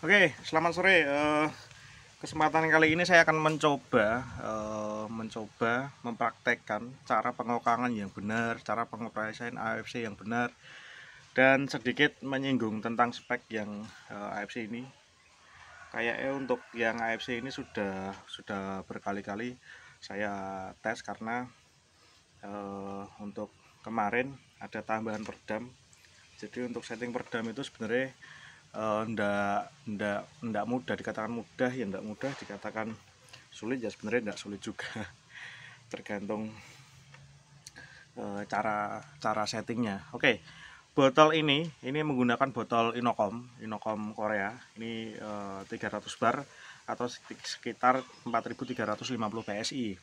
Oke, selamat sore. Eh, kesempatan kali ini saya akan mencoba eh, mencoba mempraktekkan cara pengokangan yang benar, cara pengoperasian AFC yang benar dan sedikit menyinggung tentang spek yang eh, AFC ini. Kayaknya untuk yang AFC ini sudah sudah berkali-kali saya tes karena untuk kemarin ada tambahan perdam. Jadi untuk setting perdam itu sebenarnya Eh, ndak uh, ndak ndak mudah dikatakan mudah ya ndak mudah dikatakan sulit ya sebenarnya ndak sulit juga tergantung uh, cara cara settingnya oke okay. botol ini ini menggunakan botol Inokom Inokom Korea ini uh, eh, 300 bar atau sekitar 4350 PSI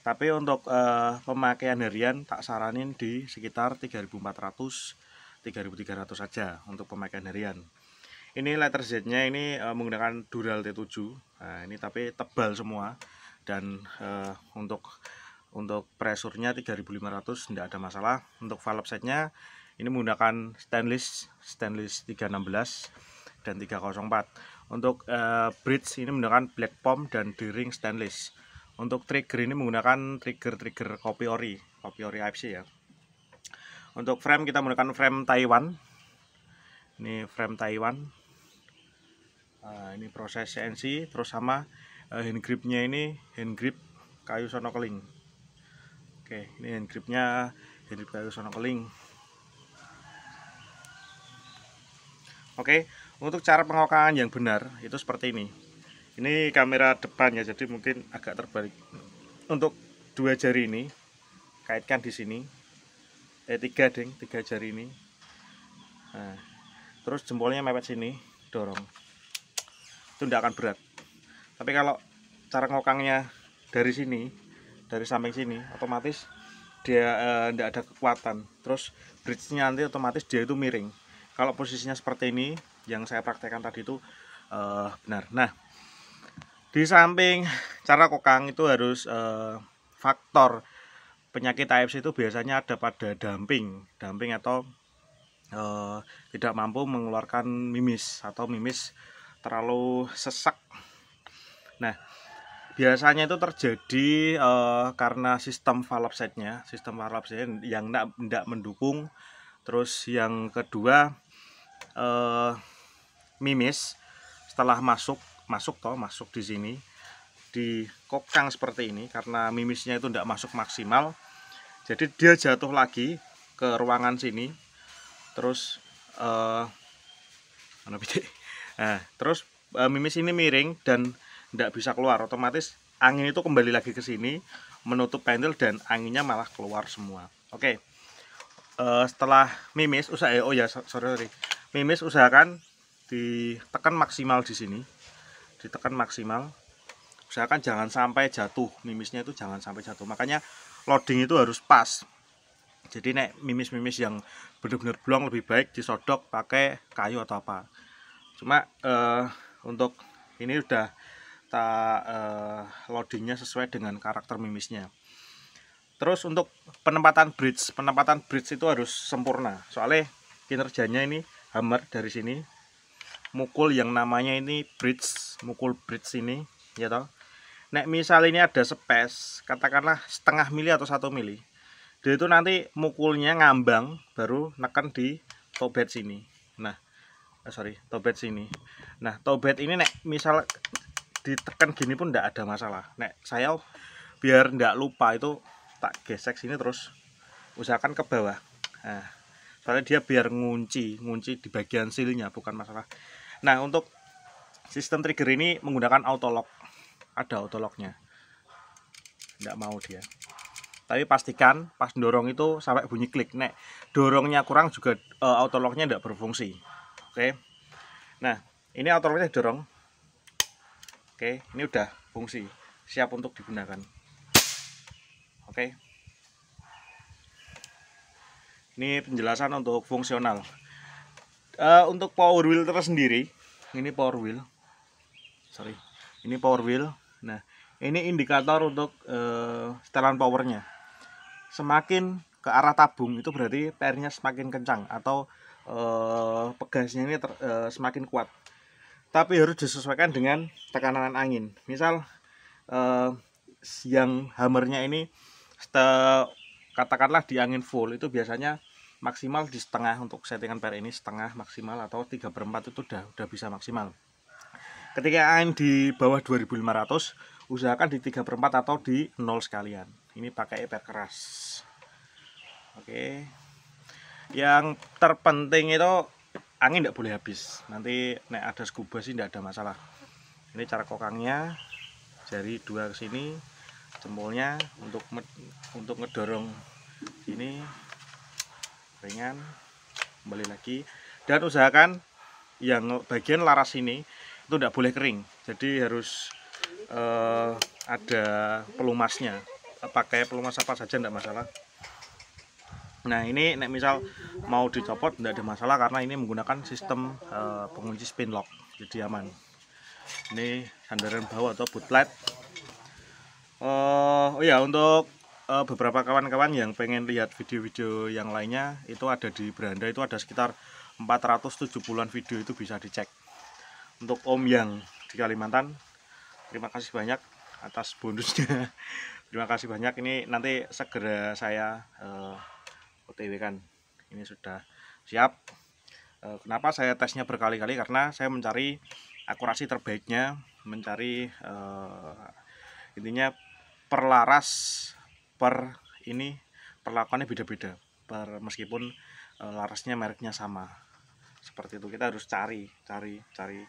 tapi untuk uh, pemakaian harian tak saranin di sekitar 3400 3300 saja untuk pemakaian harian ini letter Z nya ini uh, menggunakan dural T7 nah, ini tapi tebal semua dan uh, untuk untuk presurnya 3500 tidak ada masalah untuk valve setnya ini menggunakan stainless stainless 316 dan 304 untuk uh, bridge ini menggunakan black pom dan D-ring stainless untuk trigger ini menggunakan trigger-trigger copy ori copy ori IFC ya untuk frame kita menggunakan frame Taiwan ini frame Taiwan nah, ini proses CNC terus sama uh, hand gripnya ini hand grip kayu sonokeling oke ini hand gripnya hand grip kayu sonokeling oke untuk cara pengokangan yang benar itu seperti ini ini kamera depan ya jadi mungkin agak terbalik untuk dua jari ini kaitkan di sini eh tiga deng tiga jari ini nah, terus jempolnya mepet sini dorong itu tidak akan berat tapi kalau cara ngokangnya dari sini dari samping sini otomatis dia tidak eh, e, ada kekuatan terus bridge-nya nanti otomatis dia itu miring kalau posisinya seperti ini yang saya praktekkan tadi itu e, benar nah di samping cara kokang itu harus e, faktor penyakit AFC itu biasanya ada pada damping, damping atau tidak mampu mengeluarkan mimis atau mimis terlalu sesak nah biasanya itu terjadi uh, karena sistem valve setnya, sistem valve yang tidak mendukung terus yang kedua uh, mimis setelah masuk masuk toh masuk di sini di kokang seperti ini karena mimisnya itu tidak masuk maksimal jadi dia jatuh lagi ke ruangan sini terus uh, Nah, terus e, mimis ini miring dan tidak bisa keluar. Otomatis angin itu kembali lagi ke sini, menutup pendel dan anginnya malah keluar semua. Oke. E, setelah mimis eh, oh ya sorry sorry. Mimis usahakan ditekan maksimal di sini. Ditekan maksimal. Usahakan jangan sampai jatuh. Mimisnya itu jangan sampai jatuh. Makanya loading itu harus pas jadi nek mimis-mimis yang benar-benar blong lebih baik disodok pakai kayu atau apa cuma uh, untuk ini udah tak uh, eh, loadingnya sesuai dengan karakter mimisnya terus untuk penempatan bridge penempatan bridge itu harus sempurna soalnya kinerjanya ini hammer dari sini mukul yang namanya ini bridge mukul bridge ini ya toh Nek misal ini ada space katakanlah setengah mili atau satu mili dia itu nanti mukulnya ngambang baru neken di tobet sini Eh, sorry tobet sini nah tobet ini nek misal ditekan gini pun tidak ada masalah nek saya biar tidak lupa itu tak gesek sini terus usahakan ke bawah nah, soalnya dia biar ngunci ngunci di bagian silnya bukan masalah nah untuk sistem trigger ini menggunakan auto lock. ada auto locknya. tidak mau dia tapi pastikan pas dorong itu sampai bunyi klik nek dorongnya kurang juga eh, auto locknya tidak berfungsi Oke. Nah, ini otomatis dorong. Oke, ini udah fungsi, siap untuk digunakan. Oke. Ini penjelasan untuk fungsional. Uh, untuk power wheel tersendiri, ini power wheel. Sorry, ini power wheel. Nah, ini indikator untuk uh, setelan powernya. Semakin ke arah tabung itu berarti PR-nya semakin kencang atau uh, pegasnya ini ter, uh, semakin kuat tapi harus disesuaikan dengan tekanan angin misal uh, yang hammernya ini katakanlah di angin full itu biasanya maksimal di setengah untuk settingan per ini setengah maksimal atau 3 per 4 itu udah, udah bisa maksimal ketika angin di bawah 2500 usahakan di 3 per 4 atau di 0 sekalian ini pakai per keras oke yang terpenting itu angin tidak boleh habis nanti naik ada scuba sih tidak ada masalah ini cara kokangnya jari dua ke sini jempolnya untuk untuk ngedorong ini ringan kembali lagi dan usahakan yang bagian laras ini itu tidak boleh kering jadi harus eh, ada pelumasnya pakai pelumas apa saja tidak masalah Nah ini nek misal mau dicopot tidak ada masalah karena ini menggunakan sistem uh, pengunci spin lock jadi aman. Ini sandaran bawah atau bootlet. Uh, oh ya untuk uh, beberapa kawan-kawan yang pengen lihat video-video yang lainnya itu ada di beranda itu ada sekitar 470-an video itu bisa dicek. Untuk Om yang di Kalimantan terima kasih banyak atas bonusnya. terima kasih banyak ini nanti segera saya uh, OTW kan ini sudah siap eh, kenapa saya tesnya berkali-kali karena saya mencari akurasi terbaiknya mencari uh, intinya per laras per ini perlakuannya beda-beda per meskipun uh, larasnya mereknya sama seperti itu kita harus cari cari cari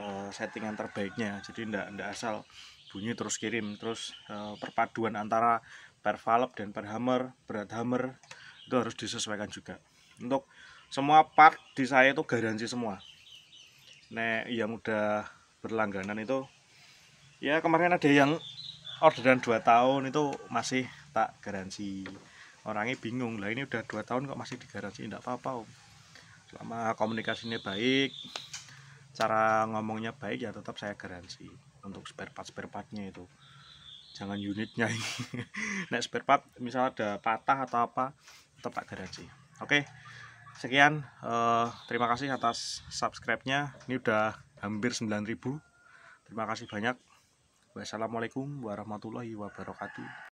uh, settingan terbaiknya jadi tidak ndak asal bunyi terus kirim terus uh, perpaduan antara per valve dan per hammer berat hammer itu harus disesuaikan juga untuk semua part di saya itu garansi semua nek yang udah berlangganan itu ya kemarin ada yang orderan 2 tahun itu masih tak garansi orangnya bingung lah ini udah dua tahun kok masih digaransi tidak apa-apa om selama komunikasinya baik cara ngomongnya baik ya tetap saya garansi untuk spare part spare partnya itu jangan unitnya ini nah spare part misalnya ada patah atau apa tetap tak garansi oke sekian uh, terima kasih atas subscribe-nya ini udah hampir 9000 terima kasih banyak wassalamualaikum warahmatullahi wabarakatuh